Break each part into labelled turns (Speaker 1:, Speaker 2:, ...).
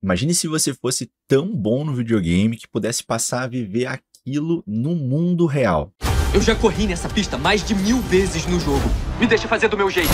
Speaker 1: Imagine se você fosse tão bom no videogame que pudesse passar a viver aquilo no mundo real. Eu já corri nessa pista mais de mil vezes no jogo. Me deixa fazer do meu jeito.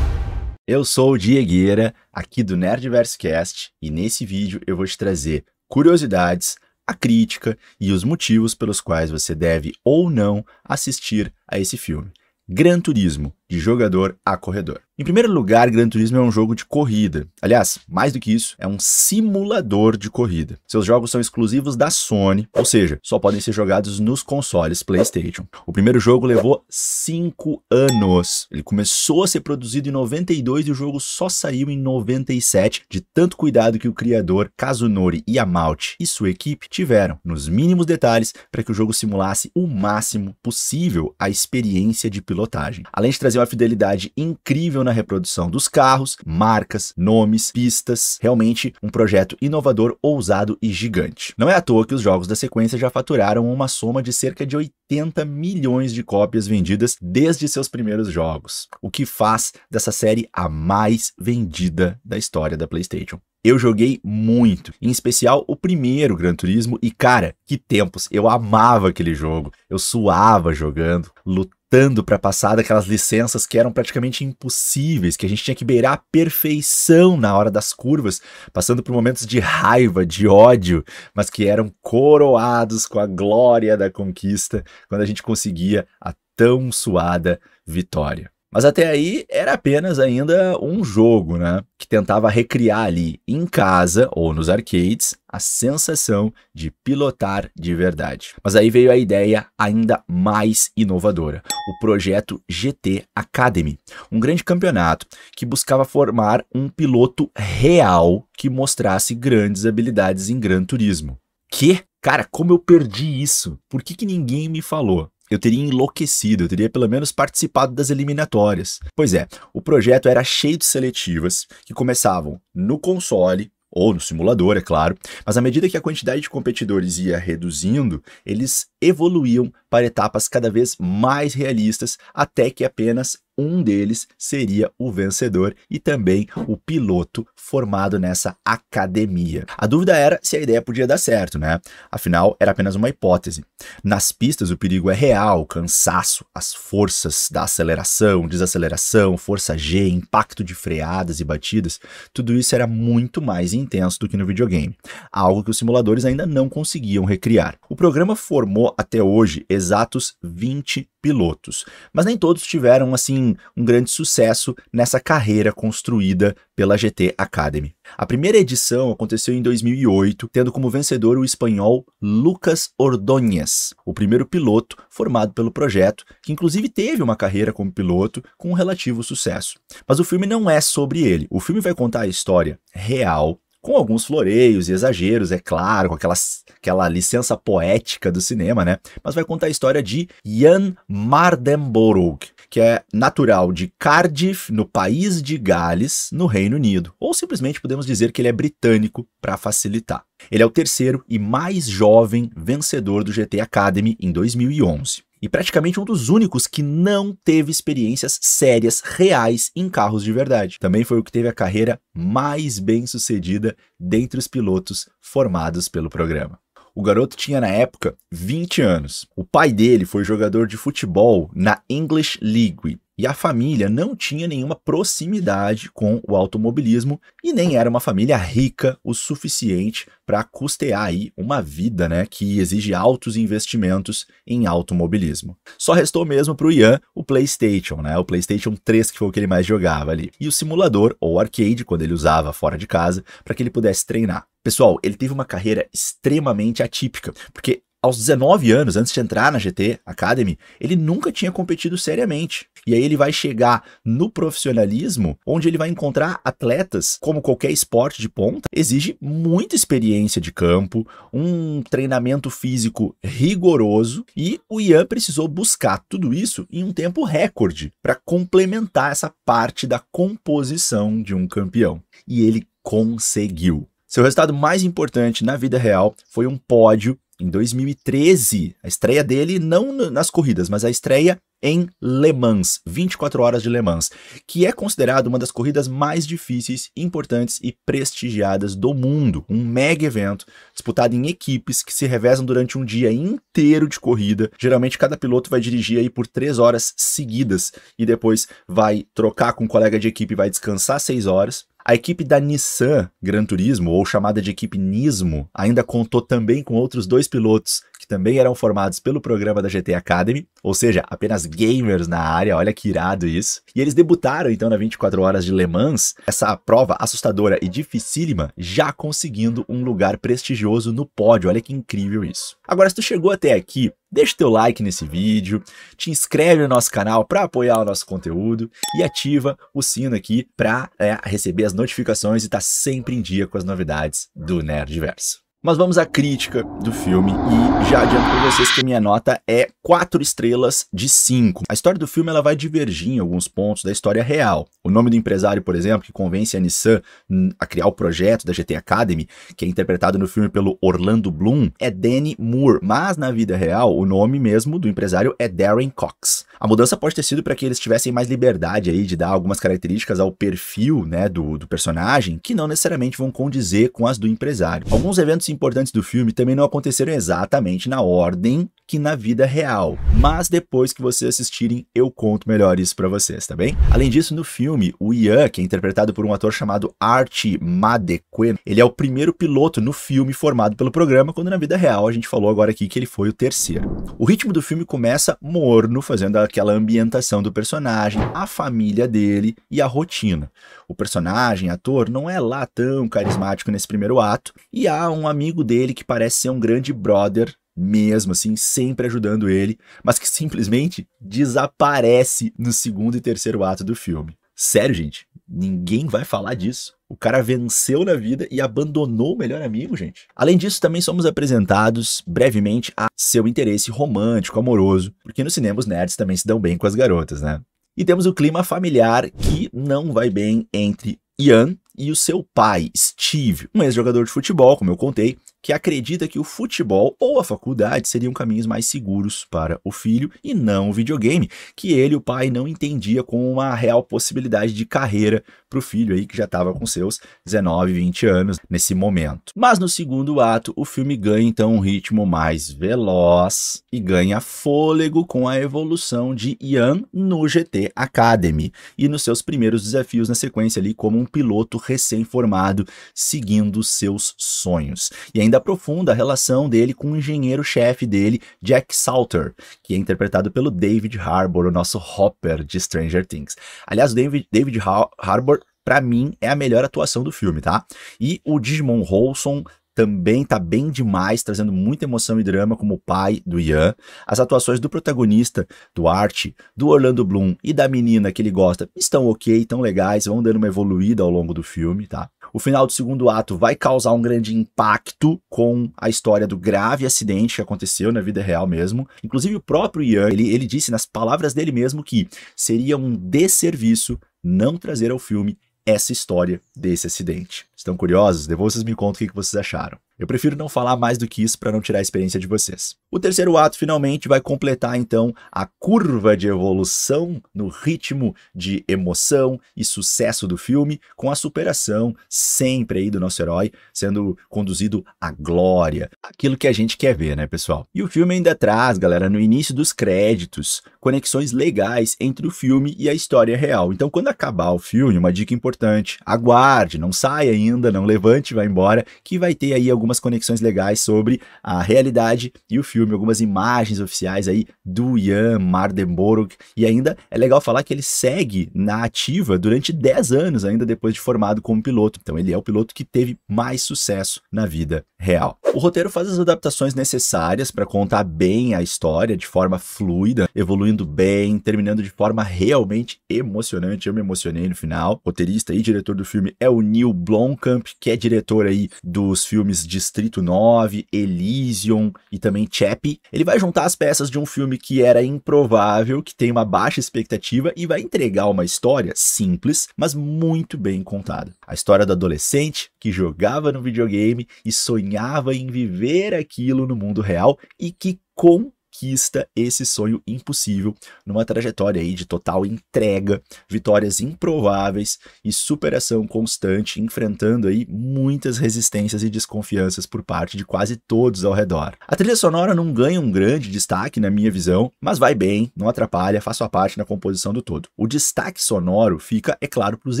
Speaker 1: Eu sou o Diegueira, aqui do Nerdverse Cast, e nesse vídeo eu vou te trazer curiosidades, a crítica e os motivos pelos quais você deve ou não assistir a esse filme. Gran Turismo, de jogador a corredor. Em primeiro lugar, Gran Turismo é um jogo de corrida. Aliás, mais do que isso, é um simulador de corrida. Seus jogos são exclusivos da Sony, ou seja, só podem ser jogados nos consoles PlayStation. O primeiro jogo levou 5 anos. Ele começou a ser produzido em 92 e o jogo só saiu em 97, de tanto cuidado que o criador Kazunori Yamauchi e sua equipe tiveram nos mínimos detalhes para que o jogo simulasse o máximo possível a experiência de pilotagem. Além de trazer uma fidelidade incrível na reprodução dos carros, marcas, nomes, pistas. Realmente um projeto inovador, ousado e gigante. Não é à toa que os jogos da sequência já faturaram uma soma de cerca de 80 milhões de cópias vendidas desde seus primeiros jogos, o que faz dessa série a mais vendida da história da PlayStation. Eu joguei muito, em especial o primeiro Gran Turismo, e cara, que tempos! Eu amava aquele jogo, eu suava jogando, lutando arrastando para passar daquelas licenças que eram praticamente impossíveis, que a gente tinha que beirar a perfeição na hora das curvas, passando por momentos de raiva, de ódio, mas que eram coroados com a glória da conquista quando a gente conseguia a tão suada vitória. Mas até aí era apenas ainda um jogo, né? Que tentava recriar ali em casa ou nos arcades a sensação de pilotar de verdade. Mas aí veio a ideia ainda mais inovadora, o projeto GT Academy, um grande campeonato que buscava formar um piloto real que mostrasse grandes habilidades em Gran Turismo. Que? Cara, como eu perdi isso? Por que, que ninguém me falou? eu teria enlouquecido, eu teria pelo menos participado das eliminatórias. Pois é, o projeto era cheio de seletivas que começavam no console, ou no simulador, é claro, mas à medida que a quantidade de competidores ia reduzindo, eles evoluíam para etapas cada vez mais realistas até que apenas um deles seria o vencedor e também o piloto formado nessa academia. A dúvida era se a ideia podia dar certo, né? Afinal, era apenas uma hipótese. Nas pistas, o perigo é real, o cansaço, as forças da aceleração, desaceleração, força G, impacto de freadas e batidas, tudo isso era muito mais intenso do que no videogame, algo que os simuladores ainda não conseguiam recriar. O programa formou até hoje exatos 20 pilotos. Mas nem todos tiveram, assim, um grande sucesso nessa carreira construída pela GT Academy. A primeira edição aconteceu em 2008, tendo como vencedor o espanhol Lucas Ordóñez, o primeiro piloto formado pelo projeto, que inclusive teve uma carreira como piloto com um relativo sucesso. Mas o filme não é sobre ele. O filme vai contar a história real com alguns floreios e exageros, é claro, com aquelas, aquela licença poética do cinema, né? Mas vai contar a história de Jan Mardenborough, que é natural de Cardiff, no país de Gales, no Reino Unido. Ou simplesmente podemos dizer que ele é britânico para facilitar. Ele é o terceiro e mais jovem vencedor do GT Academy em 2011 e praticamente um dos únicos que não teve experiências sérias, reais em carros de verdade. Também foi o que teve a carreira mais bem sucedida dentre os pilotos formados pelo programa. O garoto tinha na época 20 anos. O pai dele foi jogador de futebol na English League, e a família não tinha nenhuma proximidade com o automobilismo e nem era uma família rica o suficiente para custear aí uma vida, né, que exige altos investimentos em automobilismo. Só restou mesmo para o Ian o PlayStation, né, o PlayStation 3 que foi o que ele mais jogava ali, e o simulador ou arcade quando ele usava fora de casa para que ele pudesse treinar. Pessoal, ele teve uma carreira extremamente atípica, porque aos 19 anos, antes de entrar na GT Academy, ele nunca tinha competido seriamente. E aí ele vai chegar no profissionalismo, onde ele vai encontrar atletas, como qualquer esporte de ponta, exige muita experiência de campo, um treinamento físico rigoroso, e o Ian precisou buscar tudo isso em um tempo recorde para complementar essa parte da composição de um campeão. E ele conseguiu. Seu resultado mais importante na vida real foi um pódio em 2013. A estreia dele, não nas corridas, mas a estreia em Le Mans, 24 horas de Le Mans, que é considerado uma das corridas mais difíceis, importantes e prestigiadas do mundo. Um mega evento disputado em equipes que se revezam durante um dia inteiro de corrida. Geralmente cada piloto vai dirigir aí por 3 horas seguidas e depois vai trocar com um colega de equipe, vai descansar 6 horas a equipe da Nissan Gran Turismo, ou chamada de equipe Nismo, ainda contou também com outros dois pilotos que também eram formados pelo programa da GT Academy, ou seja, apenas gamers na área, olha que irado isso. E eles debutaram então na 24 horas de Le Mans, essa prova assustadora e dificílima, já conseguindo um lugar prestigioso no pódio, olha que incrível isso. Agora, se tu chegou até aqui, Deixa teu like nesse vídeo, te inscreve no nosso canal para apoiar o nosso conteúdo e ativa o sino aqui para é, receber as notificações e estar tá sempre em dia com as novidades do Nerdverso. Mas vamos à crítica do filme e já adianto para vocês que a minha nota é 4 estrelas de 5. A história do filme ela vai divergir em alguns pontos da história real. O nome do empresário, por exemplo, que convence a Nissan hum, a criar o projeto da GT Academy, que é interpretado no filme pelo Orlando Bloom, é Danny Moore, mas na vida real o nome mesmo do empresário é Darren Cox. A mudança pode ter sido para que eles tivessem mais liberdade aí de dar algumas características ao perfil, né, do, do personagem, que não necessariamente vão condizer com as do empresário. Alguns eventos importantes do filme também não aconteceram exatamente na ordem que na vida real. Mas depois que vocês assistirem, eu conto melhor isso para vocês, tá bem? Além disso, no filme, o Ian, que é interpretado por um ator chamado Art Madekwe, ele é o primeiro piloto no filme formado pelo programa, quando na vida real a gente falou agora aqui que ele foi o terceiro. O ritmo do filme começa morno, fazendo aquela ambientação do personagem, a família dele e a rotina. O personagem, ator, não é lá tão carismático nesse primeiro ato, e há um amigo dele que parece ser um grande brother mesmo assim, sempre ajudando ele, mas que simplesmente desaparece no segundo e terceiro ato do filme. Sério, gente, ninguém vai falar disso. O cara venceu na vida e abandonou o melhor amigo, gente. Além disso, também somos apresentados brevemente a seu interesse romântico, amoroso, porque nos cinema os nerds também se dão bem com as garotas, né? E temos o clima familiar que não vai bem entre Ian e o seu pai, Steve, um ex-jogador de futebol, como eu contei, que acredita que o futebol ou a faculdade seriam caminhos mais seguros para o filho e não o videogame, que ele, o pai, não entendia como uma real possibilidade de carreira para o filho aí que já estava com seus 19, 20 anos nesse momento. Mas no segundo ato, o filme ganha então um ritmo mais veloz e ganha fôlego com a evolução de Ian no GT Academy e nos seus primeiros desafios na sequência ali como um piloto recém-formado seguindo seus sonhos. E ainda da aprofunda a relação dele com o engenheiro-chefe dele, Jack Salter, que é interpretado pelo David Harbour, o nosso Hopper de Stranger Things. Aliás, David, David Harbour para mim, é a melhor atuação do filme, tá? E o Digimon Holson também tá bem demais, trazendo muita emoção e drama como o pai do Ian. As atuações do protagonista, do Art, do Orlando Bloom e da menina que ele gosta estão ok, tão legais, vão dando uma evoluída ao longo do filme, tá? O final do segundo ato vai causar um grande impacto com a história do grave acidente que aconteceu na vida real mesmo. Inclusive o próprio Ian, ele, ele disse nas palavras dele mesmo que seria um desserviço não trazer ao filme essa história desse acidente. Estão curiosos? Depois vocês me contam o que vocês acharam. Eu prefiro não falar mais do que isso para não tirar a experiência de vocês. O terceiro ato finalmente vai completar então a curva de evolução no ritmo de emoção e sucesso do filme, com a superação sempre aí do nosso herói sendo conduzido à glória, aquilo que a gente quer ver, né, pessoal? E o filme ainda traz, galera, no início dos créditos, conexões legais entre o filme e a história real. Então, quando acabar o filme, uma dica importante: aguarde, não saia ainda ainda não levante, vai embora, que vai ter aí algumas conexões legais sobre a realidade e o filme, algumas imagens oficiais aí do Ian Mardenborg. E ainda é legal falar que ele segue na ativa durante 10 anos, ainda depois de formado como piloto. Então ele é o piloto que teve mais sucesso na vida real. O roteiro faz as adaptações necessárias para contar bem a história de forma fluida, evoluindo bem, terminando de forma realmente emocionante. Eu me emocionei no final. O roteirista e diretor do filme é o Neil Blom, Blomkamp, que é diretor aí dos filmes Distrito 9, Elysium e também Chappie. Ele vai juntar as peças de um filme que era improvável, que tem uma baixa expectativa e vai entregar uma história simples, mas muito bem contada. A história do adolescente que jogava no videogame e sonhava em viver aquilo no mundo real e que com conquista esse sonho impossível numa trajetória aí de total entrega, vitórias improváveis e superação constante, enfrentando aí muitas resistências e desconfianças por parte de quase todos ao redor. A trilha sonora não ganha um grande destaque na minha visão, mas vai bem, não atrapalha, faz sua parte na composição do todo. O destaque sonoro fica, é claro, para os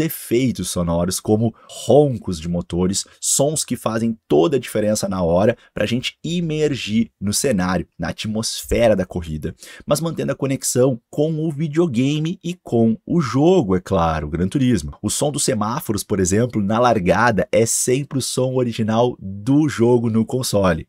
Speaker 1: efeitos sonoros, como roncos de motores, sons que fazem toda a diferença na hora para a gente imergir no cenário, na atmosfera esfera da corrida, mas mantendo a conexão com o videogame e com o jogo, é claro, o Gran Turismo. O som dos semáforos, por exemplo, na largada é sempre o som original do jogo no console.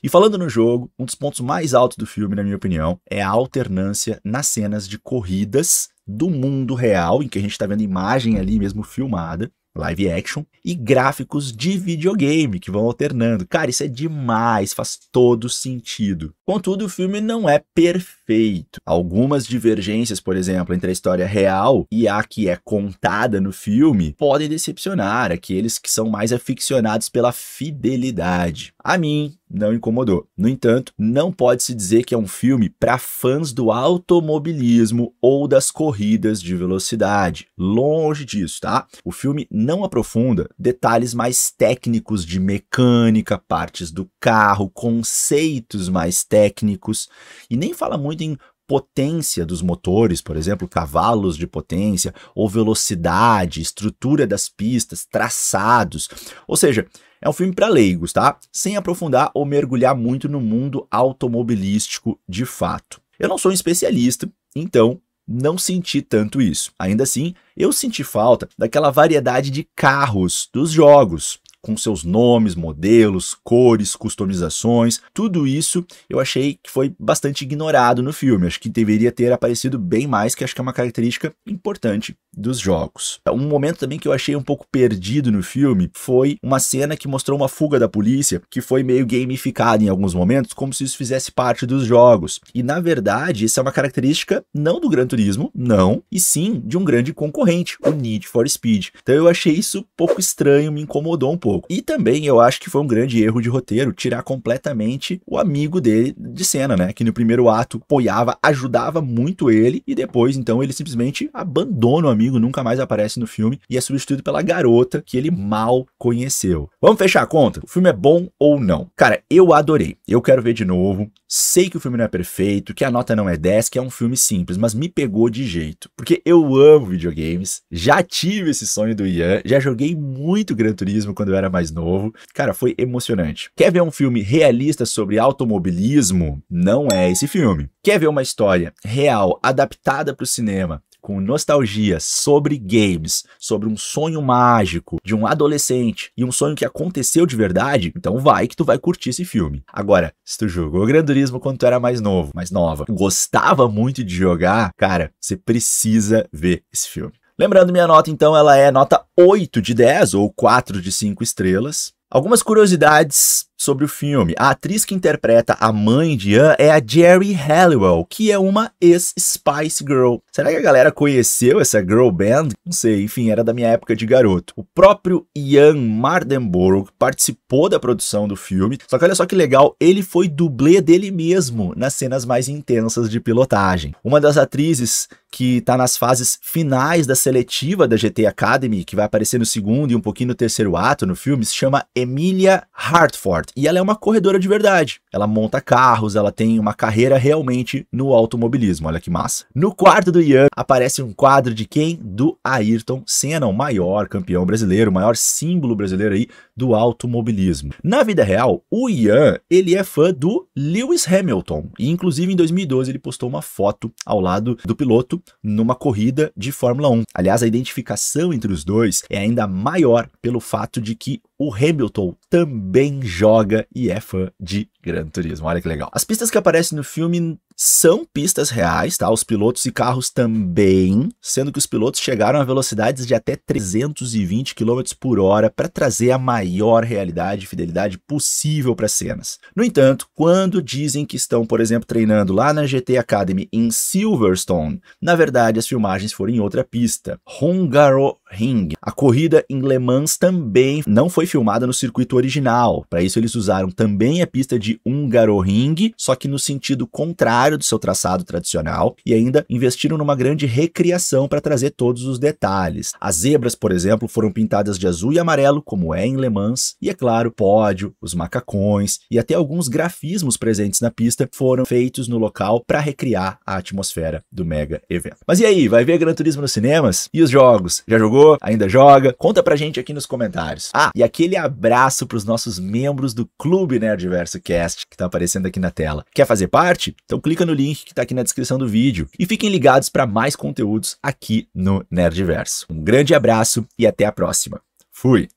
Speaker 1: E falando no jogo, um dos pontos mais altos do filme, na minha opinião, é a alternância nas cenas de corridas do mundo real, em que a gente está vendo imagem ali mesmo filmada, live action e gráficos de videogame que vão alternando. Cara, isso é demais, faz todo sentido. Contudo, o filme não é perfeito feito. Algumas divergências, por exemplo, entre a história real e a que é contada no filme, podem decepcionar aqueles que são mais aficionados pela fidelidade. A mim, não incomodou. No entanto, não pode-se dizer que é um filme para fãs do automobilismo ou das corridas de velocidade. Longe disso, tá? O filme não aprofunda detalhes mais técnicos de mecânica, partes do carro, conceitos mais técnicos e nem fala muito muito em potência dos motores, por exemplo, cavalos de potência, ou velocidade, estrutura das pistas, traçados. Ou seja, é um filme para leigos, tá? Sem aprofundar ou mergulhar muito no mundo automobilístico de fato. Eu não sou um especialista, então não senti tanto isso. Ainda assim, eu senti falta daquela variedade de carros dos jogos com seus nomes, modelos, cores, customizações, tudo isso eu achei que foi bastante ignorado no filme. Acho que deveria ter aparecido bem mais, que acho que é uma característica importante dos jogos. Um momento também que eu achei um pouco perdido no filme foi uma cena que mostrou uma fuga da polícia, que foi meio gamificada em alguns momentos, como se isso fizesse parte dos jogos. E na verdade, isso é uma característica não do Gran Turismo, não, e sim de um grande concorrente, o Need for Speed. Então eu achei isso um pouco estranho, me incomodou um pouco pouco. E também eu acho que foi um grande erro de roteiro tirar completamente o amigo dele de cena, né? Que no primeiro ato apoiava, ajudava muito ele e depois então ele simplesmente abandona o amigo, nunca mais aparece no filme e é substituído pela garota que ele mal conheceu. Vamos fechar a conta? O filme é bom ou não? Cara, eu adorei. Eu quero ver de novo. Sei que o filme não é perfeito, que a nota não é 10, que é um filme simples, mas me pegou de jeito, porque eu amo videogames. Já tive esse sonho do Ian, já joguei muito Gran Turismo quando eu era mais novo. Cara, foi emocionante. Quer ver um filme realista sobre automobilismo? Não é esse filme. Quer ver uma história real, adaptada para o cinema, com nostalgia sobre games, sobre um sonho mágico de um adolescente e um sonho que aconteceu de verdade, então vai que tu vai curtir esse filme. Agora, se tu jogou Grandurismo quando tu era mais novo, mais nova, gostava muito de jogar, cara, você precisa ver esse filme. Lembrando, minha nota então ela é nota 8 de 10 ou 4 de 5 estrelas. Algumas curiosidades sobre o filme. A atriz que interpreta a mãe de Ian é a Jerry Halliwell, que é uma ex-Spice Girl. Será que a galera conheceu essa girl band? Não sei, enfim, era da minha época de garoto. O próprio Ian Mardenborough participou da produção do filme, só que olha só que legal, ele foi dublê dele mesmo nas cenas mais intensas de pilotagem. Uma das atrizes que está nas fases finais da seletiva da GT Academy, que vai aparecer no segundo e um pouquinho no terceiro ato no filme, se chama Emilia Hartford. E ela é uma corredora de verdade. Ela monta carros, ela tem uma carreira realmente no automobilismo. Olha que massa. No quarto do Ian aparece um quadro de quem? Do Ayrton Senna, o maior campeão brasileiro, o maior símbolo brasileiro aí do automobilismo. Na vida real, o Ian, ele é fã do Lewis Hamilton. E inclusive em 2012 ele postou uma foto ao lado do piloto numa corrida de Fórmula 1. Aliás, a identificação entre os dois é ainda maior pelo fato de que o Hamilton também joga e é fã de Gran Turismo. Olha que legal. As pistas que aparecem no filme são pistas reais, tá? Os pilotos e carros também, sendo que os pilotos chegaram a velocidades de até 320 km por hora para trazer a maior realidade e fidelidade possível para as cenas. No entanto, quando dizem que estão, por exemplo, treinando lá na GT Academy em Silverstone, na verdade as filmagens foram em outra pista, Hungaroring. A corrida em Le Mans também não foi filmada no circuito original. Para isso eles usaram também a pista de Hungaroring, só que no sentido contrário contrário do seu traçado tradicional e ainda investiram numa grande recriação para trazer todos os detalhes. As zebras, por exemplo, foram pintadas de azul e amarelo, como é em Le Mans, e é claro, pódio, os macacões e até alguns grafismos presentes na pista foram feitos no local para recriar a atmosfera do mega evento. Mas e aí, vai ver Gran Turismo nos cinemas? E os jogos? Já jogou? Ainda joga? Conta pra gente aqui nos comentários. Ah, e aquele abraço para os nossos membros do Clube Nerdiverso Cast que tá aparecendo aqui na tela. Quer fazer parte? Então clica clica no link que está aqui na descrição do vídeo e fiquem ligados para mais conteúdos aqui no Nerdverso. Um grande abraço e até a próxima. Fui!